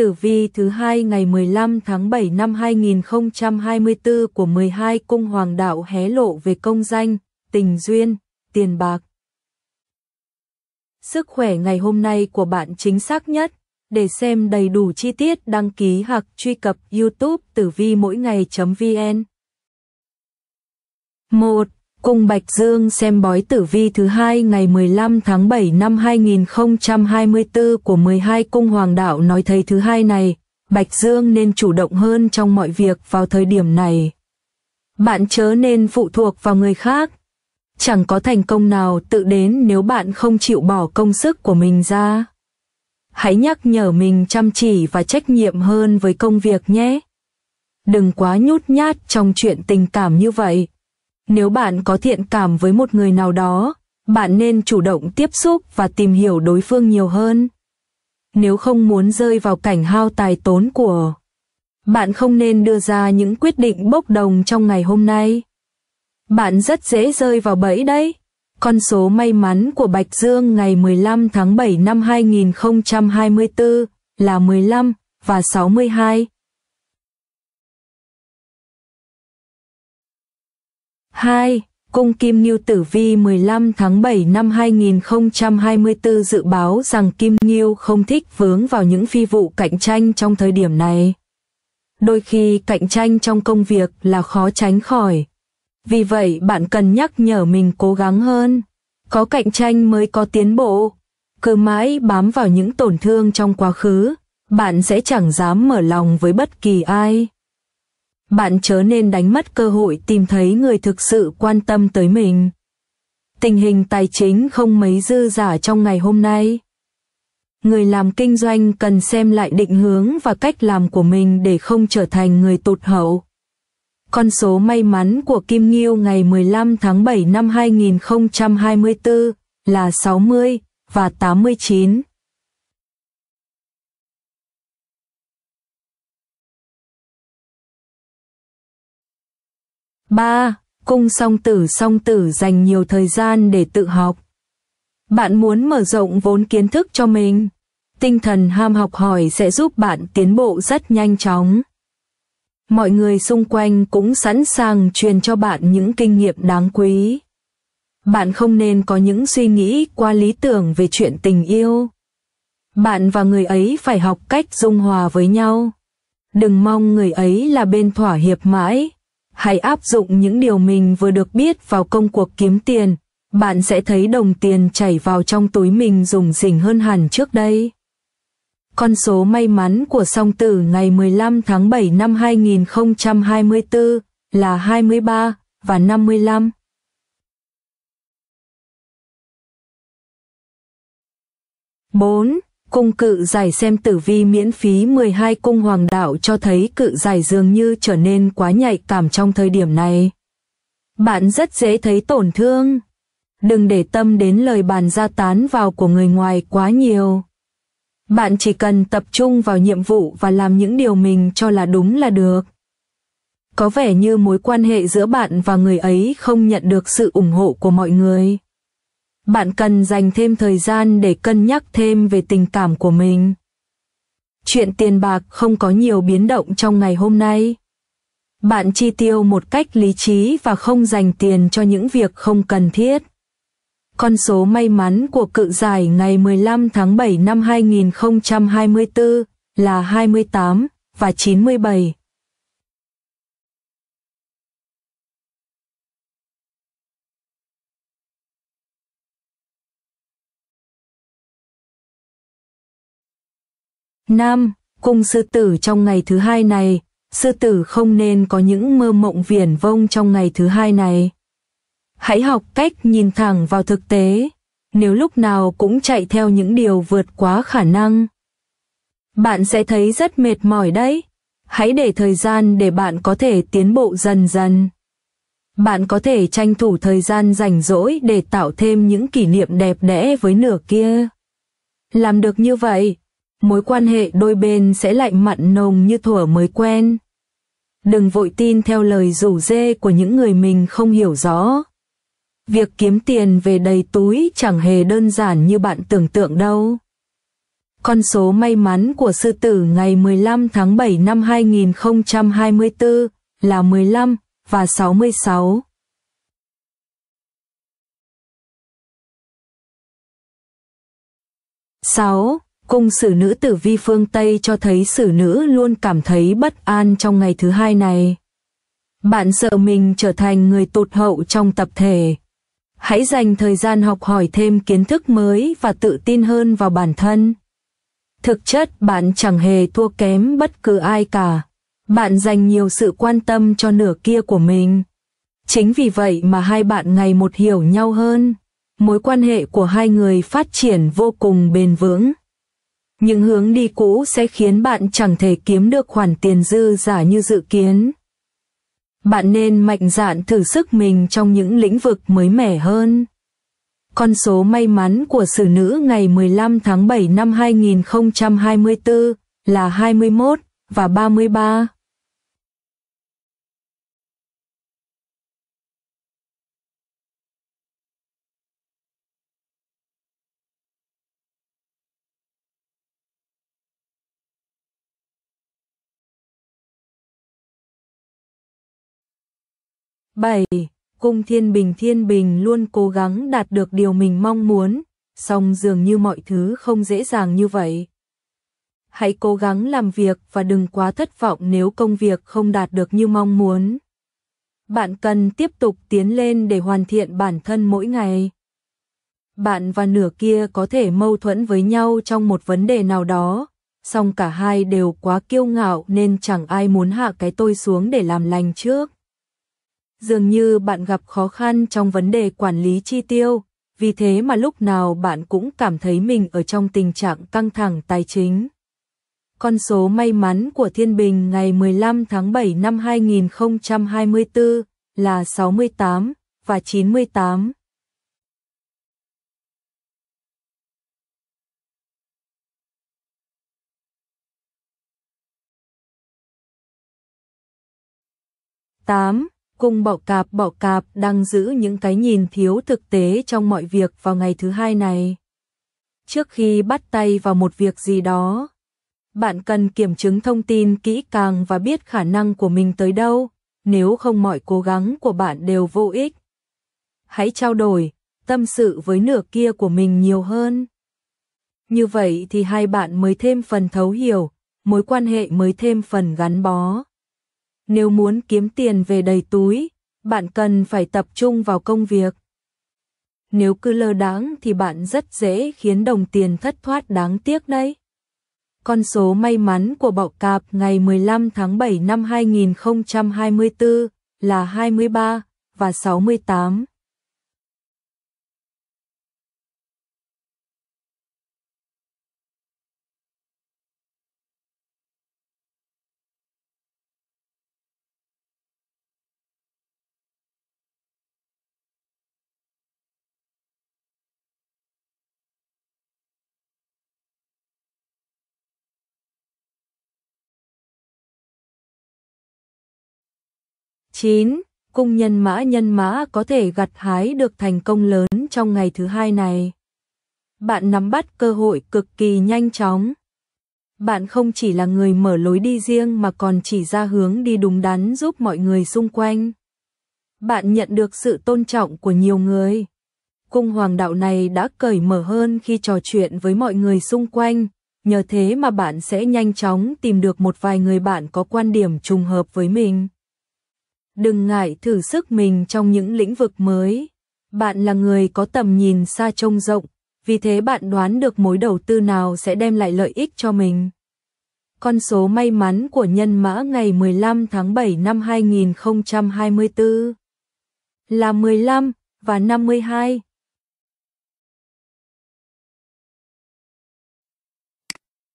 tử vi thứ hai ngày 15 tháng 7 năm 2024 của 12 cung hoàng đạo hé lộ về công danh, tình duyên, tiền bạc. Sức khỏe ngày hôm nay của bạn chính xác nhất. Để xem đầy đủ chi tiết đăng ký hoặc truy cập youtube tử vi mỗi ngày.vn 1. Cung Bạch Dương xem bói tử vi thứ hai ngày 15 tháng 7 năm 2024 của 12 cung hoàng đạo nói thấy thứ hai này, Bạch Dương nên chủ động hơn trong mọi việc vào thời điểm này. Bạn chớ nên phụ thuộc vào người khác. Chẳng có thành công nào tự đến nếu bạn không chịu bỏ công sức của mình ra. Hãy nhắc nhở mình chăm chỉ và trách nhiệm hơn với công việc nhé. Đừng quá nhút nhát trong chuyện tình cảm như vậy, nếu bạn có thiện cảm với một người nào đó, bạn nên chủ động tiếp xúc và tìm hiểu đối phương nhiều hơn. Nếu không muốn rơi vào cảnh hao tài tốn của, bạn không nên đưa ra những quyết định bốc đồng trong ngày hôm nay. Bạn rất dễ rơi vào bẫy đấy. Con số may mắn của Bạch Dương ngày 15 tháng 7 năm 2024 là 15 và 62. 2. Cung Kim Ngưu Tử Vi 15 tháng 7 năm 2024 dự báo rằng Kim Ngưu không thích vướng vào những phi vụ cạnh tranh trong thời điểm này. Đôi khi cạnh tranh trong công việc là khó tránh khỏi. Vì vậy bạn cần nhắc nhở mình cố gắng hơn. Có cạnh tranh mới có tiến bộ. Cứ mãi bám vào những tổn thương trong quá khứ, bạn sẽ chẳng dám mở lòng với bất kỳ ai bạn chớ nên đánh mất cơ hội tìm thấy người thực sự quan tâm tới mình. Tình hình tài chính không mấy dư giả trong ngày hôm nay. Người làm kinh doanh cần xem lại định hướng và cách làm của mình để không trở thành người tụt hậu. Con số may mắn của Kim Nghiêu ngày 15 tháng 7 năm 2024 là 60 và 89. 3. Cung song tử song tử dành nhiều thời gian để tự học. Bạn muốn mở rộng vốn kiến thức cho mình. Tinh thần ham học hỏi sẽ giúp bạn tiến bộ rất nhanh chóng. Mọi người xung quanh cũng sẵn sàng truyền cho bạn những kinh nghiệm đáng quý. Bạn không nên có những suy nghĩ quá lý tưởng về chuyện tình yêu. Bạn và người ấy phải học cách dung hòa với nhau. Đừng mong người ấy là bên thỏa hiệp mãi, hãy áp dụng những điều mình vừa được biết vào công cuộc kiếm tiền, bạn sẽ thấy đồng tiền chảy vào trong túi mình rủng rỉnh hơn hẳn trước đây. Con số may mắn của song tử ngày 15 tháng 7 năm 2024 là 23 và 55. bốn Cung cự giải xem tử vi miễn phí 12 cung hoàng đạo cho thấy cự giải dường như trở nên quá nhạy cảm trong thời điểm này. Bạn rất dễ thấy tổn thương. Đừng để tâm đến lời bàn ra tán vào của người ngoài quá nhiều. Bạn chỉ cần tập trung vào nhiệm vụ và làm những điều mình cho là đúng là được. Có vẻ như mối quan hệ giữa bạn và người ấy không nhận được sự ủng hộ của mọi người bạn cần dành thêm thời gian để cân nhắc thêm về tình cảm của mình. Chuyện tiền bạc không có nhiều biến động trong ngày hôm nay. Bạn chi tiêu một cách lý trí và không dành tiền cho những việc không cần thiết. Con số may mắn của cự giải ngày 15 tháng 7 năm 2024 là 28 và 97. Nam, cung sư tử trong ngày thứ hai này, sư tử không nên có những mơ mộng viển vông trong ngày thứ hai này. Hãy học cách nhìn thẳng vào thực tế, nếu lúc nào cũng chạy theo những điều vượt quá khả năng. Bạn sẽ thấy rất mệt mỏi đấy. Hãy để thời gian để bạn có thể tiến bộ dần dần. Bạn có thể tranh thủ thời gian rảnh rỗi để tạo thêm những kỷ niệm đẹp đẽ với nửa kia. Làm được như vậy, mối quan hệ đôi bên sẽ lạnh mặn nồng như thuở mới quen. Đừng vội tin theo lời rủ dê của những người mình không hiểu rõ. Việc kiếm tiền về đầy túi chẳng hề đơn giản như bạn tưởng tượng đâu. Con số may mắn của sư tử ngày 15 tháng 7 năm 2024 là 15 và 66. sáu Cung sử nữ tử vi phương Tây cho thấy sử nữ luôn cảm thấy bất an trong ngày thứ hai này. Bạn sợ mình trở thành người tụt hậu trong tập thể. Hãy dành thời gian học hỏi thêm kiến thức mới và tự tin hơn vào bản thân. Thực chất bạn chẳng hề thua kém bất cứ ai cả. Bạn dành nhiều sự quan tâm cho nửa kia của mình. Chính vì vậy mà hai bạn ngày một hiểu nhau hơn. Mối quan hệ của hai người phát triển vô cùng bền vững nhưng hướng đi cũ sẽ khiến bạn chẳng thể kiếm được khoản tiền dư giả như dự kiến. Bạn nên mạnh dạn thử sức mình trong những lĩnh vực mới mẻ hơn. Con số may mắn của xử nữ ngày 15 tháng 7 năm 2024 là 21 và 33. 7. Cung Thiên Bình Thiên Bình luôn cố gắng đạt được điều mình mong muốn, song dường như mọi thứ không dễ dàng như vậy. Hãy cố gắng làm việc và đừng quá thất vọng nếu công việc không đạt được như mong muốn. Bạn cần tiếp tục tiến lên để hoàn thiện bản thân mỗi ngày. Bạn và nửa kia có thể mâu thuẫn với nhau trong một vấn đề nào đó, song cả hai đều quá kiêu ngạo nên chẳng ai muốn hạ cái tôi xuống để làm lành trước dường như bạn gặp khó khăn trong vấn đề quản lý chi tiêu, vì thế mà lúc nào bạn cũng cảm thấy mình ở trong tình trạng căng thẳng tài chính. Con số may mắn của Thiên Bình ngày 15 tháng 7 năm 2024 là 68 và 98. tám cùng bọ cạp bọ cạp đang giữ những cái nhìn thiếu thực tế trong mọi việc vào ngày thứ hai này. Trước khi bắt tay vào một việc gì đó, bạn cần kiểm chứng thông tin kỹ càng và biết khả năng của mình tới đâu, nếu không mọi cố gắng của bạn đều vô ích. Hãy trao đổi, tâm sự với nửa kia của mình nhiều hơn. Như vậy thì hai bạn mới thêm phần thấu hiểu, mối quan hệ mới thêm phần gắn bó. Nếu muốn kiếm tiền về đầy túi, bạn cần phải tập trung vào công việc. Nếu cứ lơ đáng thì bạn rất dễ khiến đồng tiền thất thoát đáng tiếc đấy. Con số may mắn của bọ cạp ngày 15 tháng 7 năm 2024 là 23 và 68. 9. Cung nhân mã nhân mã có thể gặt hái được thành công lớn trong ngày thứ hai này. Bạn nắm bắt cơ hội cực kỳ nhanh chóng. Bạn không chỉ là người mở lối đi riêng mà còn chỉ ra hướng đi đúng đắn giúp mọi người xung quanh. Bạn nhận được sự tôn trọng của nhiều người. Cung hoàng đạo này đã cởi mở hơn khi trò chuyện với mọi người xung quanh, nhờ thế mà bạn sẽ nhanh chóng tìm được một vài người bạn có quan điểm trùng hợp với mình đừng ngại thử sức mình trong những lĩnh vực mới. Bạn là người có tầm nhìn xa trông rộng, vì thế bạn đoán được mối đầu tư nào sẽ đem lại lợi ích cho mình. Con số may mắn của nhân mã ngày 15 tháng 7 năm 2024 là 15 và 52.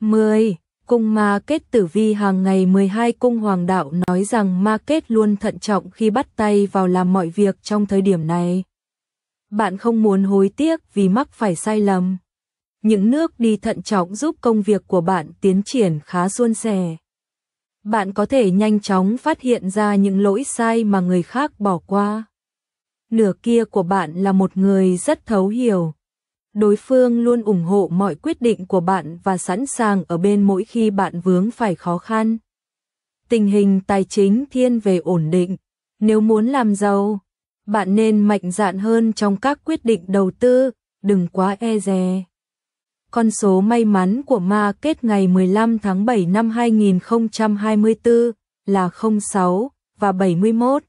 mười Cung ma kết tử vi hàng ngày 12 cung hoàng đạo nói rằng ma kết luôn thận trọng khi bắt tay vào làm mọi việc trong thời điểm này. Bạn không muốn hối tiếc vì mắc phải sai lầm. Những nước đi thận trọng giúp công việc của bạn tiến triển khá suôn sẻ. Bạn có thể nhanh chóng phát hiện ra những lỗi sai mà người khác bỏ qua. Nửa kia của bạn là một người rất thấu hiểu, đối phương luôn ủng hộ mọi quyết định của bạn và sẵn sàng ở bên mỗi khi bạn vướng phải khó khăn. Tình hình tài chính thiên về ổn định, nếu muốn làm giàu, bạn nên mạnh dạn hơn trong các quyết định đầu tư, đừng quá e dè. Con số may mắn của ma kết ngày 15 tháng 7 năm 2024 là 06 và 71.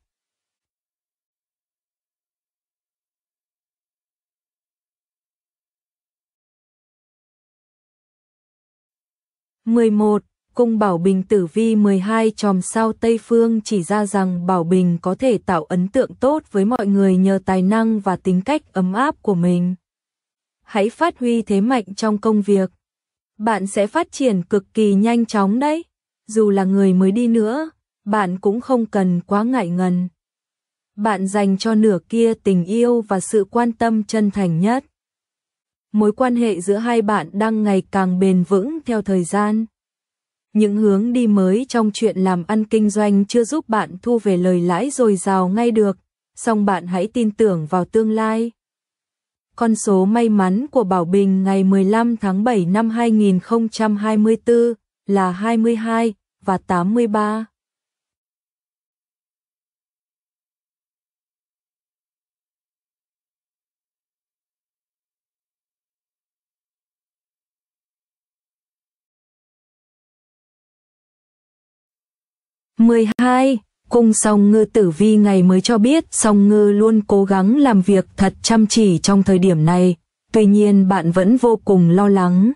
11. Cung Bảo Bình Tử Vi 12 chòm sao Tây Phương chỉ ra rằng Bảo Bình có thể tạo ấn tượng tốt với mọi người nhờ tài năng và tính cách ấm áp của mình. Hãy phát huy thế mạnh trong công việc. Bạn sẽ phát triển cực kỳ nhanh chóng đấy. Dù là người mới đi nữa, bạn cũng không cần quá ngại ngần. Bạn dành cho nửa kia tình yêu và sự quan tâm chân thành nhất mối quan hệ giữa hai bạn đang ngày càng bền vững theo thời gian. Những hướng đi mới trong chuyện làm ăn kinh doanh chưa giúp bạn thu về lời lãi dồi dào ngay được, song bạn hãy tin tưởng vào tương lai. Con số may mắn của Bảo Bình ngày 15 tháng 7 năm 2024 là 22 và 83. 12. Cung song ngư tử vi ngày mới cho biết song ngư luôn cố gắng làm việc thật chăm chỉ trong thời điểm này, tuy nhiên bạn vẫn vô cùng lo lắng.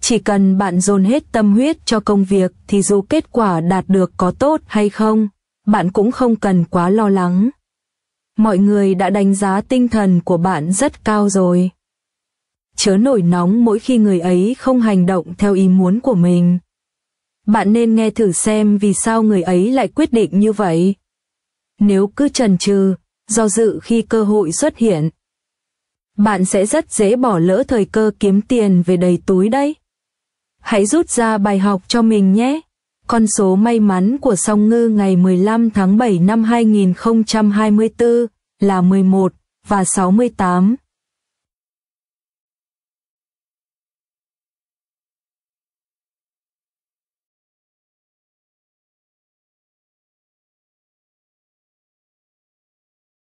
Chỉ cần bạn dồn hết tâm huyết cho công việc thì dù kết quả đạt được có tốt hay không, bạn cũng không cần quá lo lắng. Mọi người đã đánh giá tinh thần của bạn rất cao rồi. Chớ nổi nóng mỗi khi người ấy không hành động theo ý muốn của mình. Bạn nên nghe thử xem vì sao người ấy lại quyết định như vậy. Nếu cứ chần chừ, do dự khi cơ hội xuất hiện, bạn sẽ rất dễ bỏ lỡ thời cơ kiếm tiền về đầy túi đấy. Hãy rút ra bài học cho mình nhé. Con số may mắn của Song Ngư ngày 15 tháng 7 năm 2024 là 11 và 68.